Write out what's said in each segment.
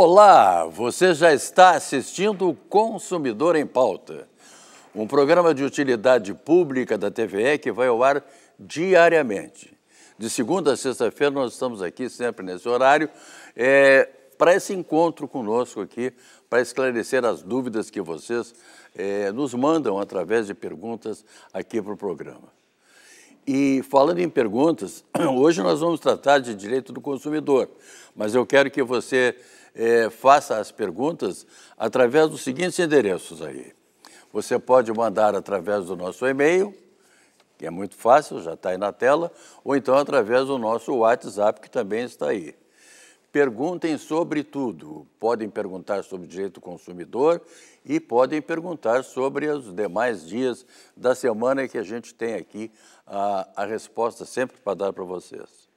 Olá, você já está assistindo o Consumidor em Pauta, um programa de utilidade pública da TVE que vai ao ar diariamente. De segunda a sexta-feira, nós estamos aqui sempre nesse horário é, para esse encontro conosco aqui, para esclarecer as dúvidas que vocês é, nos mandam através de perguntas aqui para o programa. E falando em perguntas, hoje nós vamos tratar de direito do consumidor, mas eu quero que você é, faça as perguntas através dos seguintes endereços aí. Você pode mandar através do nosso e-mail, que é muito fácil, já está aí na tela, ou então através do nosso WhatsApp, que também está aí. Perguntem sobre tudo. Podem perguntar sobre direito do consumidor e podem perguntar sobre os demais dias da semana que a gente tem aqui a, a resposta sempre para dar para vocês.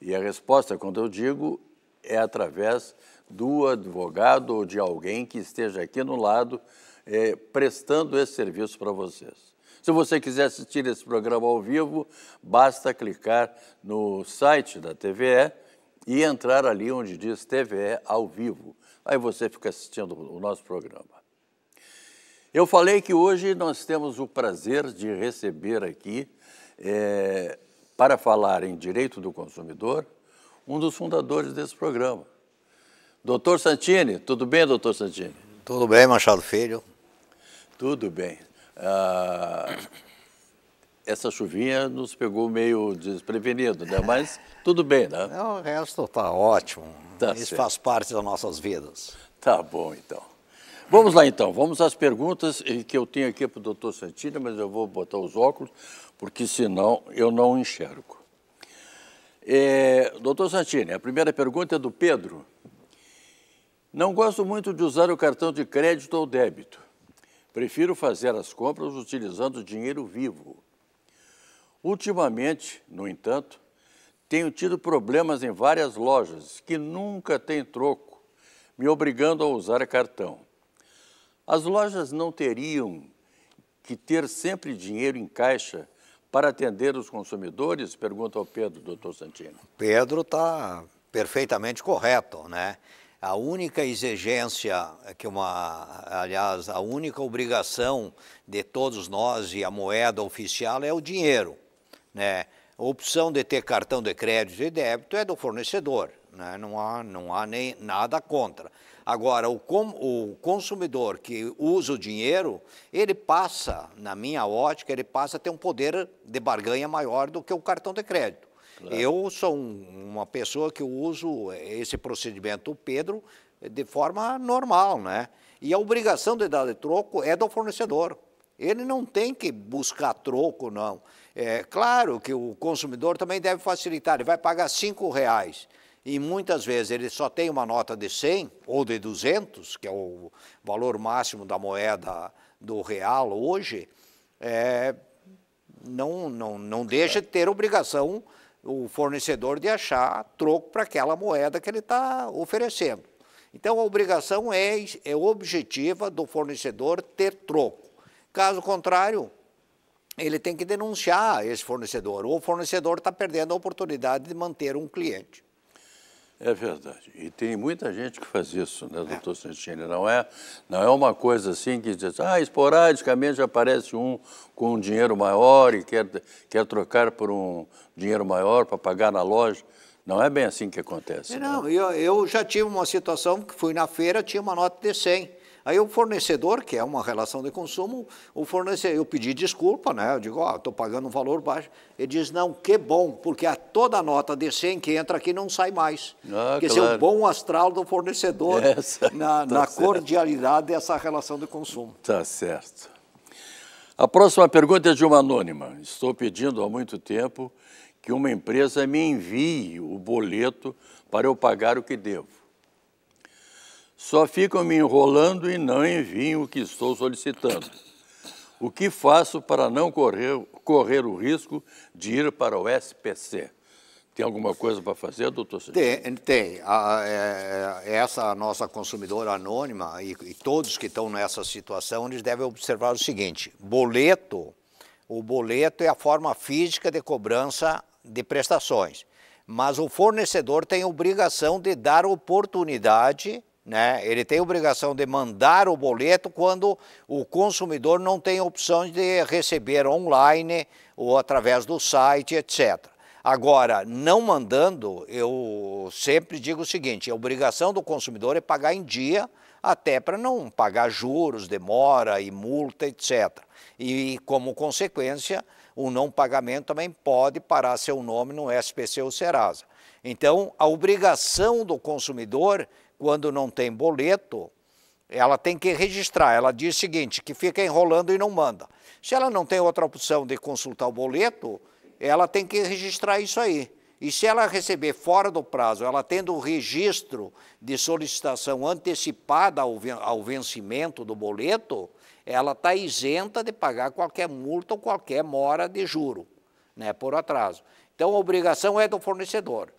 E a resposta, quando eu digo, é através do advogado ou de alguém que esteja aqui no lado é, prestando esse serviço para vocês. Se você quiser assistir esse programa ao vivo, basta clicar no site da TVE e entrar ali onde diz TVE ao vivo. Aí você fica assistindo o nosso programa. Eu falei que hoje nós temos o prazer de receber aqui, é, para falar em direito do consumidor, um dos fundadores desse programa, Doutor Santini, tudo bem, doutor Santini? Tudo bem, Machado Filho. Tudo bem. Ah, essa chuvinha nos pegou meio desprevenido, né? Mas tudo bem, né? É, o resto está ótimo. Tá Isso certo. faz parte das nossas vidas. Tá bom, então. Vamos lá, então. Vamos às perguntas que eu tenho aqui para o doutor Santini, mas eu vou botar os óculos, porque senão eu não enxergo. É, doutor Santini, a primeira pergunta é do Pedro. Não gosto muito de usar o cartão de crédito ou débito. Prefiro fazer as compras utilizando dinheiro vivo. Ultimamente, no entanto, tenho tido problemas em várias lojas que nunca têm troco, me obrigando a usar cartão. As lojas não teriam que ter sempre dinheiro em caixa para atender os consumidores? Pergunta ao Pedro, doutor Santino. Pedro está perfeitamente correto, né? a única exigência que uma, aliás, a única obrigação de todos nós e a moeda oficial é o dinheiro, né? A opção de ter cartão de crédito e débito é do fornecedor, né? Não há, não há nem nada contra. Agora, o, com, o consumidor que usa o dinheiro, ele passa, na minha ótica, ele passa a ter um poder de barganha maior do que o cartão de crédito. Claro. Eu sou um, uma pessoa que uso esse procedimento, o Pedro, de forma normal, né? E a obrigação de dar de troco é do fornecedor. Ele não tem que buscar troco, não. É claro que o consumidor também deve facilitar, ele vai pagar cinco reais e muitas vezes ele só tem uma nota de 100 ou de 200, que é o valor máximo da moeda do real hoje, é, não, não, não deixa de ter obrigação o fornecedor de achar troco para aquela moeda que ele está oferecendo. Então, a obrigação é, é objetiva do fornecedor ter troco. Caso contrário, ele tem que denunciar esse fornecedor, ou o fornecedor está perdendo a oportunidade de manter um cliente. É verdade. E tem muita gente que faz isso, né, doutor é. Santini? Não é, não é uma coisa assim que diz, ah, esporadicamente aparece um com um dinheiro maior e quer, quer trocar por um dinheiro maior para pagar na loja. Não é bem assim que acontece. Não, né? eu, eu já tive uma situação que fui na feira, tinha uma nota de 100. Aí o fornecedor, que é uma relação de consumo, o fornecedor, eu pedi desculpa, né? Eu digo, ó, oh, estou pagando um valor baixo. Ele diz, não, que bom, porque a toda nota de 100 que entra aqui não sai mais. Ah, Quer claro. dizer, o bom astral do fornecedor Essa, na, tá na cordialidade dessa relação de consumo. Tá certo. A próxima pergunta é de uma anônima. Estou pedindo há muito tempo que uma empresa me envie o boleto para eu pagar o que devo. Só ficam me enrolando e não enviam o que estou solicitando. O que faço para não correr, correr o risco de ir para o SPC? Tem alguma coisa para fazer, doutor Silvio? Tem. tem. A, é, é, essa nossa consumidora anônima e, e, todos que estão nessa situação, eles devem observar o seguinte: boleto, o boleto é a forma física de cobrança de prestações. Mas o fornecedor tem obrigação de dar oportunidade né? Ele tem obrigação de mandar o boleto quando o consumidor não tem opção de receber online ou através do site, etc. Agora, não mandando, eu sempre digo o seguinte: a obrigação do consumidor é pagar em dia, até para não pagar juros, demora e multa, etc. E, como consequência, o não pagamento também pode parar seu nome no SPC ou Serasa. Então, a obrigação do consumidor quando não tem boleto, ela tem que registrar. Ela diz o seguinte, que fica enrolando e não manda. Se ela não tem outra opção de consultar o boleto, ela tem que registrar isso aí. E se ela receber fora do prazo, ela tendo o registro de solicitação antecipada ao vencimento do boleto, ela está isenta de pagar qualquer multa ou qualquer mora de juro, né, por atraso. Então, a obrigação é do fornecedor.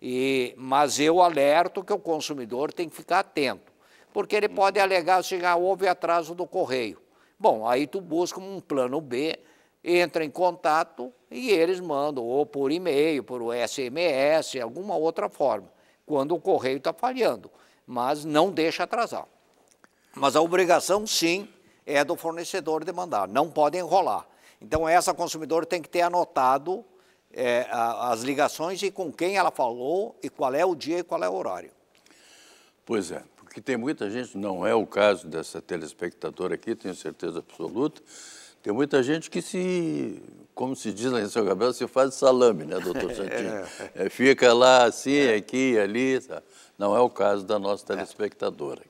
E, mas eu alerto que o consumidor tem que ficar atento, porque ele pode uhum. alegar se já houve atraso do correio. Bom, aí tu busca um plano B, entra em contato e eles mandam ou por e-mail, por SMS, alguma outra forma, quando o correio está falhando, mas não deixa atrasar. Mas a obrigação, sim, é do fornecedor de mandar, não pode enrolar. Então, essa consumidor tem que ter anotado é, a, as ligações e com quem ela falou e qual é o dia e qual é o horário. Pois é, porque tem muita gente, não é o caso dessa telespectadora aqui, tenho certeza absoluta, tem muita gente que se, como se diz lá em São Gabriel, se faz salame, né, doutor Santinho? é. É, fica lá assim, é. aqui, ali. Tá? Não é o caso da nossa é. telespectadora aqui.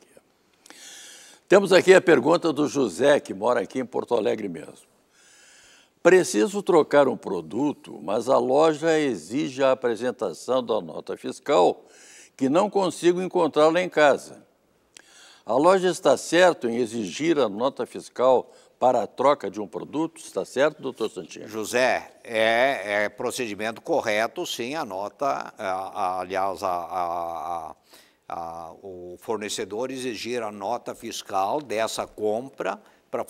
Temos aqui a pergunta do José, que mora aqui em Porto Alegre mesmo. Preciso trocar um produto, mas a loja exige a apresentação da nota fiscal que não consigo encontrá-la em casa. A loja está certo em exigir a nota fiscal para a troca de um produto? Está certo, doutor Santinho? José, é, é, procedimento correto, sim, a nota, a, a, aliás, a, o fornecedor exigir a nota fiscal dessa compra para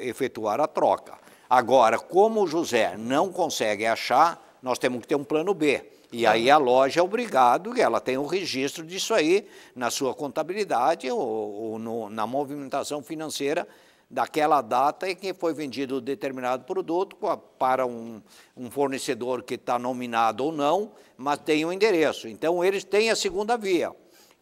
efetuar a troca. Agora, como o José não consegue achar, nós temos que ter um plano B. E é. aí a loja é obrigado, ela tem o um registro disso aí na sua contabilidade ou, ou no, na movimentação financeira daquela data em que foi vendido determinado produto para um, um fornecedor que está nominado ou não, mas tem o um endereço. Então, eles têm a segunda via.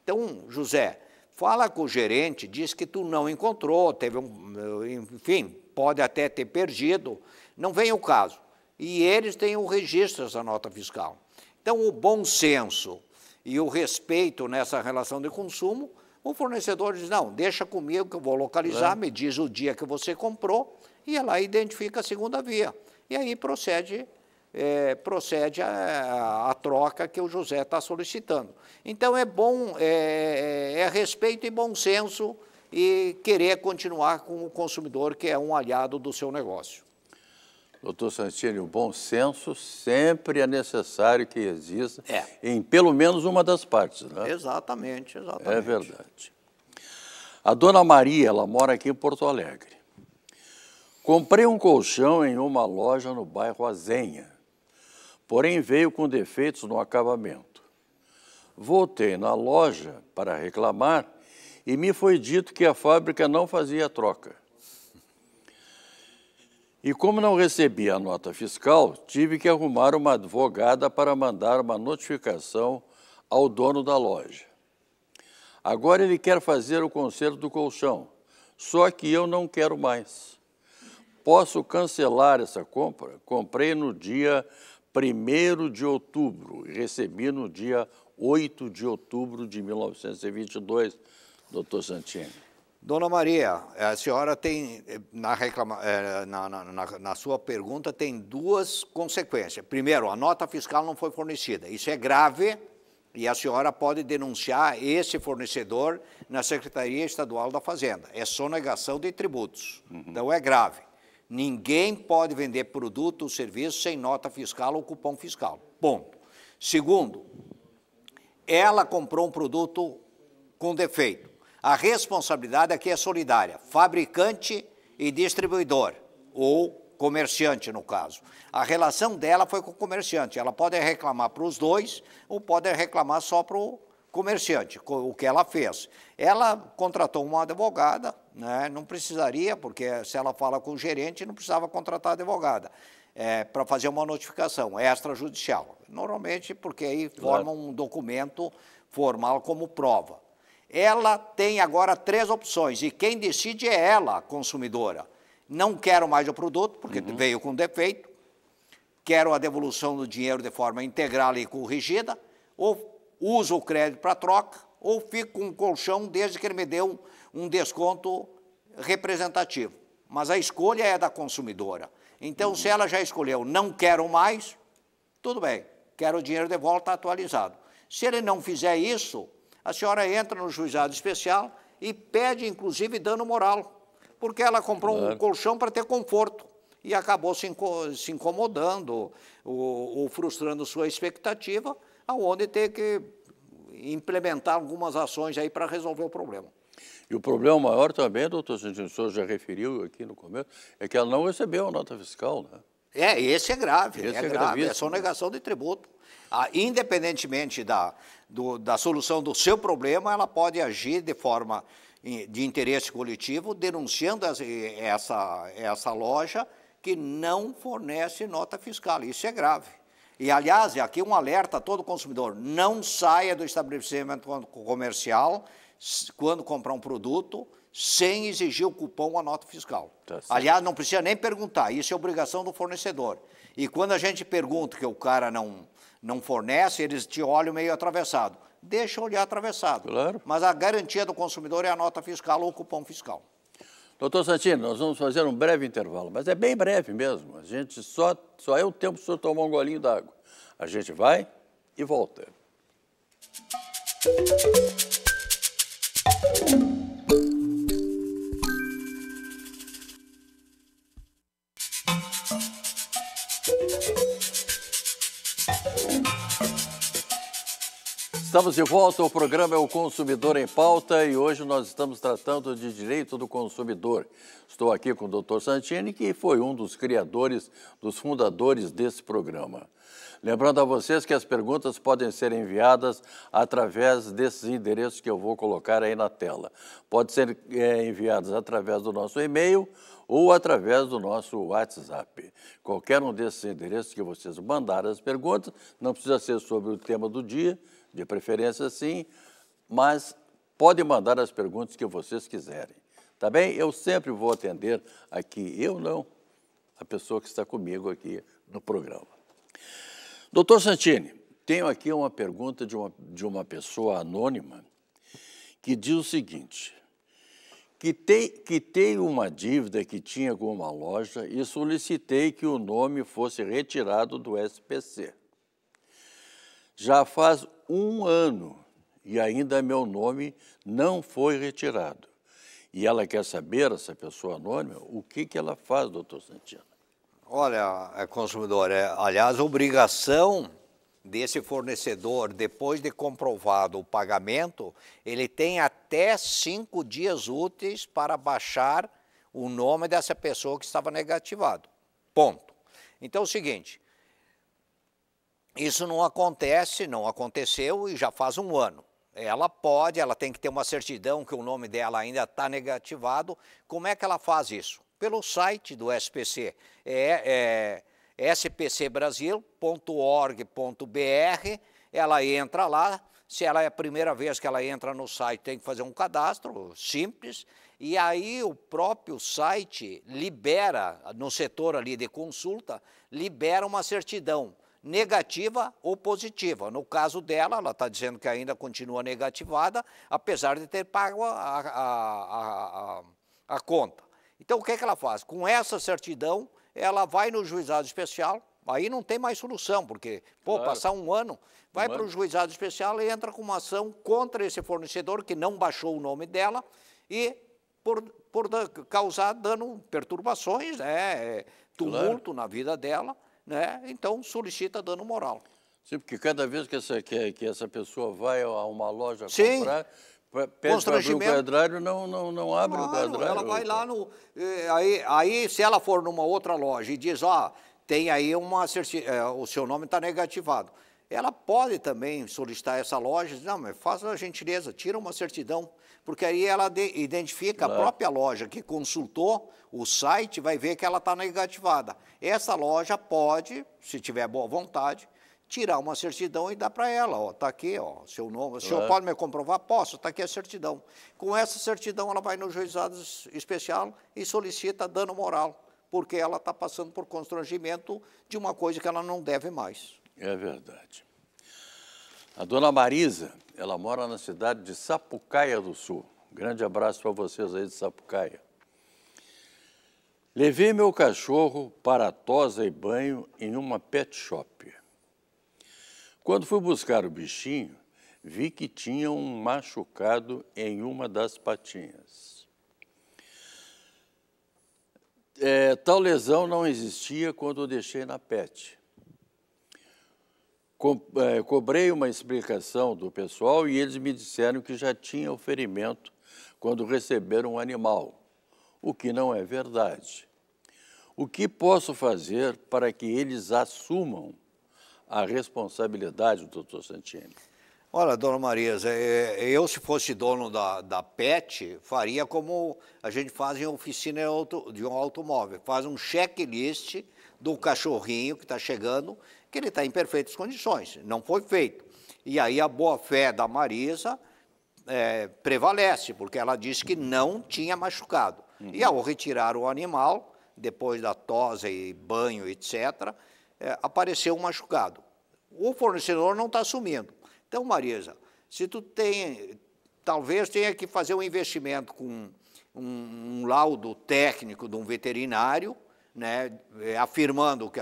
Então, José, fala com o gerente, diz que tu não encontrou, teve um, enfim, pode até ter perdido, não vem o caso. E eles têm o registro dessa nota fiscal. Então, o bom senso e o respeito nessa relação de consumo, o fornecedor diz: não, deixa comigo que eu vou localizar, é. me diz o dia que você comprou, e ela identifica a segunda via. E aí procede é, procede a, a, troca que o José está solicitando. Então, é bom, é, é, é respeito e bom senso e querer continuar com o consumidor, que é um aliado do seu negócio. Doutor Santini, o bom senso sempre é necessário que exista é. em pelo menos uma das partes, né? Exatamente, é exatamente. É verdade. A dona Maria, ela mora aqui em Porto Alegre. Comprei um colchão em uma loja no bairro Azenha, porém veio com defeitos no acabamento. Voltei na loja para reclamar e me foi dito que a fábrica não fazia troca. E como não recebi a nota fiscal, tive que arrumar uma advogada para mandar uma notificação ao dono da loja. Agora ele quer fazer o conserto do colchão, só que eu não quero mais. Posso cancelar essa compra? Comprei no dia 1 de outubro e recebi no dia 8 de outubro de 1922, doutor Santini. Dona Maria, eh, a senhora tem, eh, na, reclama, eh, na, na, na, sua pergunta, tem duas consequências. Primeiro, a nota fiscal não foi fornecida. Isso é grave e a senhora pode denunciar esse fornecedor na Secretaria Estadual da Fazenda. É sonegação de tributos, uhum. então é grave. Ninguém pode vender produto ou serviço sem nota fiscal ou cupom fiscal. Ponto. Segundo, ela comprou um produto com defeito a responsabilidade aqui é solidária, fabricante e distribuidor, ou comerciante, no caso. A relação dela foi com o comerciante. Ela pode reclamar para os dois ou pode reclamar só para o comerciante, o que ela fez. Ela contratou uma advogada, né? não precisaria, porque se ela fala com o gerente, não precisava contratar advogada. É, para fazer uma notificação extrajudicial. Normalmente, porque aí claro. forma um documento formal como prova. Ela tem agora três opções e quem decide é ela, consumidora. Não quero mais o produto, porque uhum. veio com defeito, quero a devolução do dinheiro de forma integral e corrigida, ou uso o crédito para troca, ou fico com o colchão desde que ele me deu um, um desconto representativo. Mas a escolha é da consumidora. Então, uhum. se ela já escolheu, não quero mais, tudo bem, quero o dinheiro de volta atualizado. Se ele não fizer isso, a senhora entra no juizado especial e pede, inclusive, dano moral, porque ela comprou claro. um colchão para ter conforto e acabou se, inco se incomodando ou, ou, frustrando sua expectativa, aonde ter que implementar algumas ações aí para resolver o problema. E o problema maior também, doutor Santino, o já referiu aqui no começo, é que ela não recebeu a nota fiscal, né? É, esse é grave, esse é, é grave, é sonegação de tributo. Ah, independentemente da, do, da solução do seu problema, ela pode agir de forma de interesse coletivo, denunciando eh, essa, essa loja que não fornece nota fiscal. Isso é grave. E, aliás, aqui um alerta a todo consumidor: não saia do estabelecimento comercial quando comprar um produto sem exigir o cupom ou a nota fiscal. Tá Aliás, não precisa nem perguntar, isso é obrigação do fornecedor. E quando a gente pergunta que o cara não, não fornece, eles te olham meio atravessado. Deixa olhar atravessado. Claro. Mas a garantia do consumidor é a nota fiscal ou o cupom fiscal. Doutor Santino, nós vamos fazer um breve intervalo, mas é bem breve mesmo. A gente só, só é o tempo para o senhor tomar um golinho d'água. A gente vai e volta. Música Estamos de volta, o programa é o Consumidor em Pauta e hoje nós estamos tratando de direito do consumidor. Estou aqui com o Dr. Santini, que foi um dos criadores, dos fundadores desse programa. Lembrando a vocês que as perguntas podem ser enviadas através desses endereços que eu vou colocar aí na tela. Pode ser é, enviadas através do nosso e-mail ou através do nosso WhatsApp. Qualquer um desses endereços que vocês mandarem as perguntas, não precisa ser sobre o tema do dia, de preferência sim, mas podem mandar as perguntas que vocês quiserem. Tá bem? Eu sempre vou atender aqui, eu não, a pessoa que está comigo aqui no programa. Doutor Santini, tenho aqui uma pergunta de uma, de uma pessoa anônima que diz o seguinte: que tem, que uma dívida que tinha com uma loja e solicitei que o nome fosse retirado do SPC já faz um ano e ainda meu nome não foi retirado. E ela quer saber, essa pessoa anônima, o que, que ela faz, doutor Santino. Olha, é, consumidor, é, aliás, obrigação desse fornecedor, depois de comprovado o pagamento, ele tem até cinco dias úteis para baixar o nome dessa pessoa que estava negativado. Ponto. Então é o seguinte, isso não acontece, não aconteceu e já faz um ano. Ela pode, ela tem que ter uma certidão que o nome dela ainda está negativado. Como é que ela faz isso? Pelo site do SPC, é, é spcbrasil.org.br, ela entra lá, se ela é a primeira vez que ela entra no site, tem que fazer um cadastro simples, e aí o próprio site libera, no setor ali de consulta, libera uma certidão negativa ou positiva. No caso dela, ela está dizendo que ainda continua negativada, apesar de ter pago a, a, a, a conta. Então, o que, é que ela faz? Com essa certidão, ela vai no juizado especial, aí não tem mais solução, porque, pô, claro. passar um ano, vai um para o juizado especial e entra com uma ação contra esse fornecedor que não baixou o nome dela e por, por causar dano, perturbações, né, é, tumulto claro. na vida dela né? Então solicita dano moral. Sim, porque cada vez que essa, que, que essa pessoa vai a uma loja Sim. comprar, pede para abrir o quadrário, não, não, não abre claro, o quadrário. Ela vai lá no. Eh, aí, aí, se ela for numa outra loja e diz, ó, oh, tem aí uma. Eh, o seu nome está negativado. Ela pode também solicitar essa loja, diz, não, mas faça a gentileza, tira uma certidão porque aí ela identifica claro. a própria loja que consultou o site, vai ver que ela está negativada. Essa loja pode, se tiver boa vontade, tirar uma certidão e dar para ela, ó, tá aqui, ó, seu nome, o senhor pode me comprovar? Posso, está aqui a certidão. Com essa certidão, ela vai no juizado especial e solicita dano moral, porque ela está passando por constrangimento de uma coisa que ela não deve mais. É verdade. A dona Marisa, ela mora na cidade de Sapucaia do Sul. Grande abraço para vocês aí de Sapucaia. Levei meu cachorro para tosa e banho em uma pet shop. Quando fui buscar o bichinho, vi que tinha um machucado em uma das patinhas. É, tal lesão não existia quando eu deixei na pet. Co é, cobrei uma explicação do pessoal e eles me disseram que já tinha o ferimento quando receberam um animal, o que não é verdade. O que posso fazer para que eles assumam a responsabilidade, doutor Santini? Olha, dona Marisa, é, é, eu se fosse dono da, da PET, faria como a gente faz em oficina de um automóvel. Faz um checklist do cachorrinho que está chegando, que ele está em perfeitas condições. Não foi feito. E aí a boa-fé da Marisa é, prevalece, porque ela disse que não tinha machucado. Uhum. E ao retirar o animal, depois da tosa e banho, etc., é, apareceu um machucado. O fornecedor não está assumindo. Então, Marisa, se tu tem, talvez tenha que fazer um investimento com um, um laudo técnico de um veterinário, né, é, afirmando que,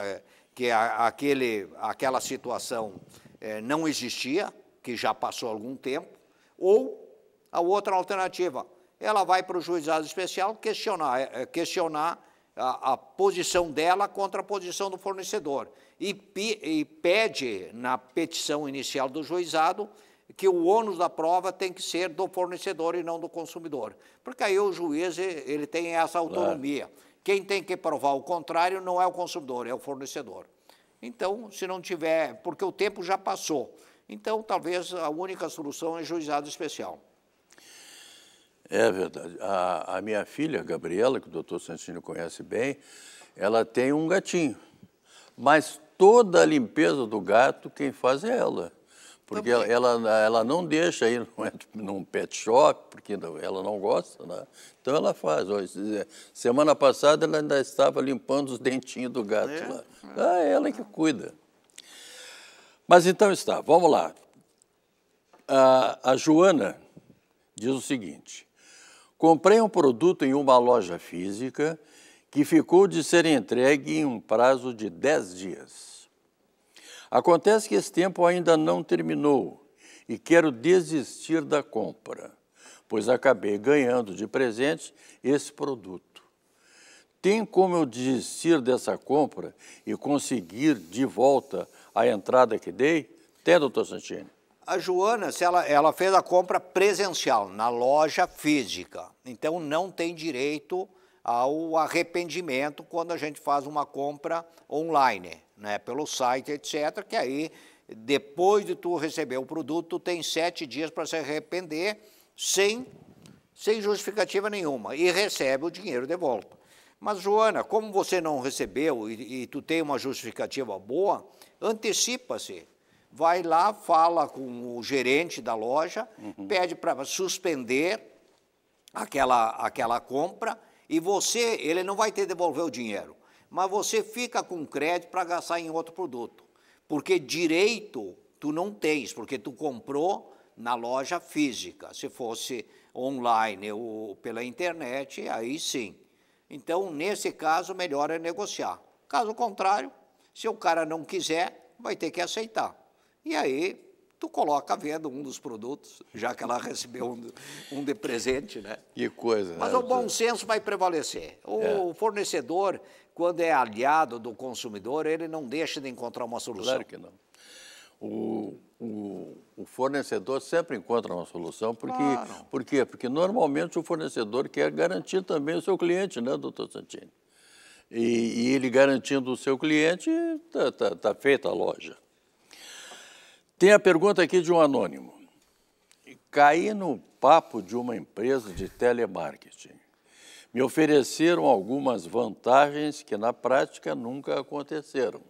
que aquele, aquela situação é, não existia, que já passou algum tempo, ou a outra alternativa, ela vai para o juizado especial questionar, é, questionar a, a, posição dela contra a posição do fornecedor. E, pi, e pede, na petição inicial do juizado, que o ônus da prova tem que ser do fornecedor e não do consumidor. Porque aí o juiz ele tem essa autonomia. Claro. Quem tem que provar o contrário não é o consumidor, é o fornecedor. Então, se não tiver, porque o tempo já passou. Então, talvez a única solução é juizado especial. É verdade. A, a minha filha, Gabriela, que o doutor Santino conhece bem, ela tem um gatinho. Mas toda a limpeza do gato, quem faz é ela. Porque ela, ela, ela, não deixa é ir tipo num pet shop, porque ela não gosta, né? Então ela faz. É, semana passada ela ainda estava limpando os dentinhos do gato é? lá. Ah, é ela que cuida. Mas então está, vamos lá. A, a Joana diz o seguinte: Comprei um produto em uma loja física que ficou de ser entregue em um prazo de 10 dias. Acontece que esse tempo ainda não terminou e quero desistir da compra, pois acabei ganhando de presente esse produto. Tem como eu desistir dessa compra e conseguir de volta a entrada que dei? Tem, doutor Santini? A Joana, se ela, ela fez a compra presencial, na loja física. Então, não tem direito ao arrependimento quando a gente faz uma compra online, né, pelo site, etc., que aí, depois de tu receber o produto, tu tem sete dias para se arrepender sem, sem justificativa nenhuma e recebe o dinheiro de volta. Mas, Joana, como você não recebeu e, e tu tem uma justificativa boa, antecipa-se vai lá, fala com o gerente da loja, uhum. pede para suspender aquela, aquela compra e você, ele não vai ter devolver o dinheiro, mas você fica com crédito para gastar em outro produto. Porque direito tu não tens, porque tu comprou na loja física. Se fosse online ou pela internet, aí sim. Então, nesse caso, melhor é negociar. Caso contrário, se o cara não quiser, vai ter que aceitar. E aí tu coloca a venda um dos produtos, já que ela recebeu um, um de presente, né? Que coisa. Mas né? o bom senso vai prevalecer. O é. fornecedor, quando é aliado do consumidor, ele não deixa de encontrar uma solução. Claro que não. O, o, o fornecedor sempre encontra uma solução, porque, claro. por quê? Porque normalmente o fornecedor quer garantir também o seu cliente, né, doutor Santini? E, e ele garantindo o seu cliente, está tá, tá feita a loja. Tem a pergunta aqui de um anônimo. Caí no papo de uma empresa de telemarketing. Me ofereceram algumas vantagens que na prática nunca aconteceram.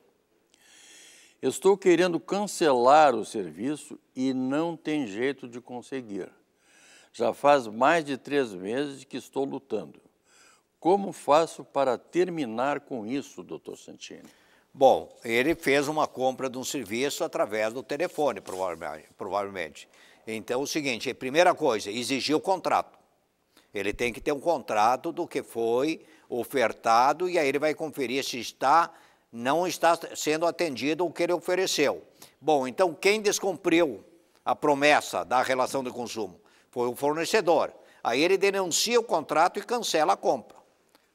Estou querendo cancelar o serviço e não tem jeito de conseguir. Já faz mais de três meses que estou lutando. Como faço para terminar com isso, doutor Santini? Bom, ele fez uma compra de um serviço através do telefone, provavelmente. Então, é o seguinte, primeira coisa, exigir o contrato. Ele tem que ter um contrato do que foi ofertado e aí ele vai conferir se está, não está sendo atendido o que ele ofereceu. Bom, então quem descumpriu a promessa da relação de consumo? Foi o fornecedor. Aí ele denuncia o contrato e cancela a compra.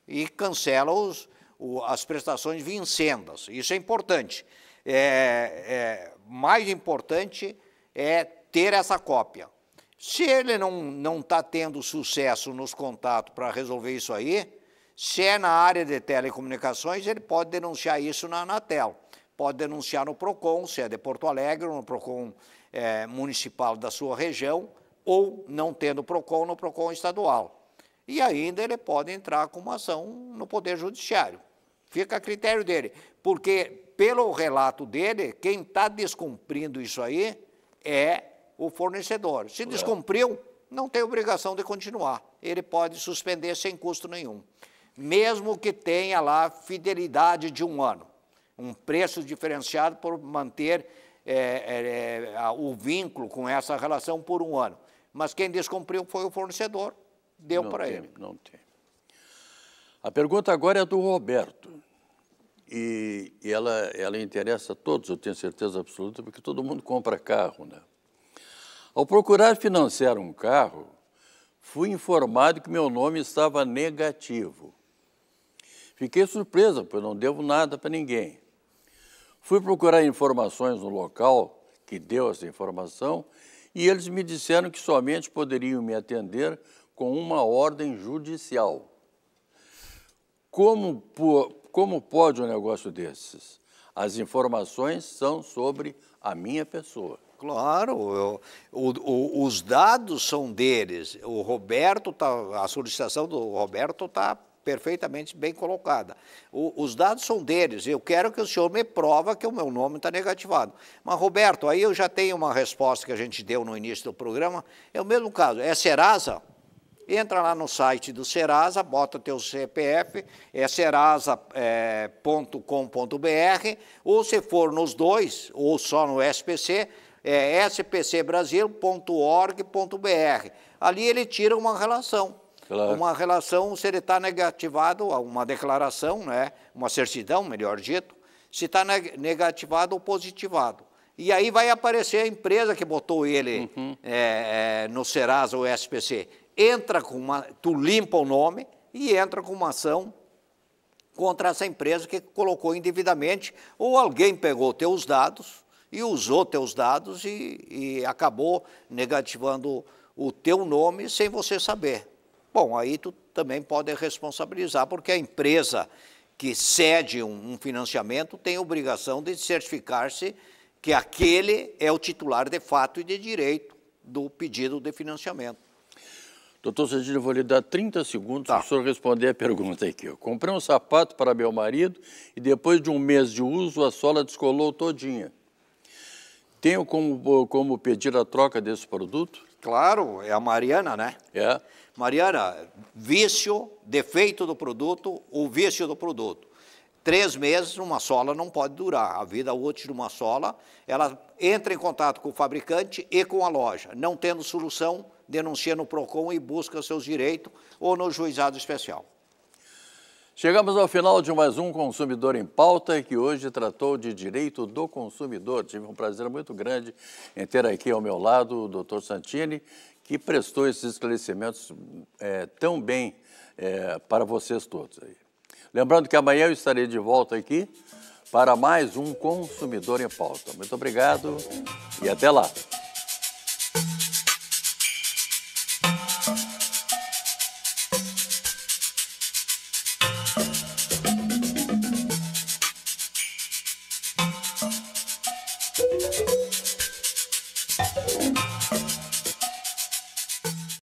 E cancela os, o, as prestações vincendas. Assim. Isso é importante. É, é, mais importante é ter essa cópia. Se ele não está tendo sucesso nos contatos para resolver isso aí, se é na área de telecomunicações, ele pode denunciar isso na Anatel. Pode denunciar no PROCON, se é de Porto Alegre, no PROCON é, municipal da sua região, ou não tendo PROCON, no PROCON estadual. E ainda ele pode entrar com uma ação no Poder Judiciário. Fica a critério dele. Porque, pelo relato dele, quem está descumprindo isso aí é o fornecedor. Se descumpriu, não tem obrigação de continuar. Ele pode suspender sem custo nenhum. Mesmo que tenha lá fidelidade de um ano, um preço diferenciado por manter é, é, é o vínculo com essa relação por um ano. Mas quem descumpriu foi o fornecedor, deu para ele. Não tem. A pergunta agora é do Roberto. E, e ela, ela interessa a todos, eu tenho certeza absoluta, porque todo mundo compra carro, né? Ao procurar financiar um carro, fui informado que meu nome estava negativo. Fiquei surpresa, pois não devo nada para ninguém. Fui procurar informações no local que deu essa informação e eles me disseram que somente poderiam me atender com uma ordem judicial. Como como pode um negócio desses? As informações são sobre a minha pessoa. Claro, eu, o, o, os dados são deles. O Roberto tá, a solicitação do Roberto está perfeitamente bem colocada. O, os dados são deles. Eu quero que o senhor me prova que o meu nome está negativado. Mas, Roberto, aí eu já tenho uma resposta que a gente deu no início do programa. É o mesmo caso. É Serasa? entra lá no site do Serasa, bota teu CPF, é serasa.com.br, ou se for nos dois, ou só no SPC, é spcbrasil.org.br. Ali ele tira uma relação. Claro. Uma relação se ele está negativado, uma declaração, né? uma certidão, melhor dito, se está negativado ou positivado. E aí vai aparecer a empresa que botou ele uhum. é, é no Serasa ou SPC entra com uma, tu limpa o nome e entra com uma ação contra essa empresa que colocou indevidamente ou alguém pegou teus dados e usou teus dados e, e acabou negativando o teu nome sem você saber. Bom, aí tu também pode responsabilizar, porque a empresa que cede um, um financiamento tem obrigação de certificar-se que aquele é o titular de fato e de direito do pedido de financiamento. Doutor Cedinho, eu vou lhe dar 30 segundos tá. para o senhor responder a pergunta aqui. Eu comprei um sapato para meu marido e depois de um mês de uso a sola descolou todinha. Tenho como, como pedir a troca desse produto? Claro, é a Mariana, né? É. Mariana, vício, defeito do produto, o vício do produto. Três meses, uma sola não pode durar. A vida útil de uma sola, ela entra em contato com o fabricante e com a loja. Não tendo solução, denuncia no PROCON e busca seus direitos ou no juizado especial. Chegamos ao final de mais um Consumidor em Pauta, que hoje tratou de direito do consumidor. Tive um prazer muito grande em ter aqui ao meu lado o doutor Santini, que prestou esses esclarecimentos é, tão bem é, para vocês todos. Aí. Lembrando que amanhã eu estarei de volta aqui para mais um Consumidor em Pauta. Muito obrigado e até lá!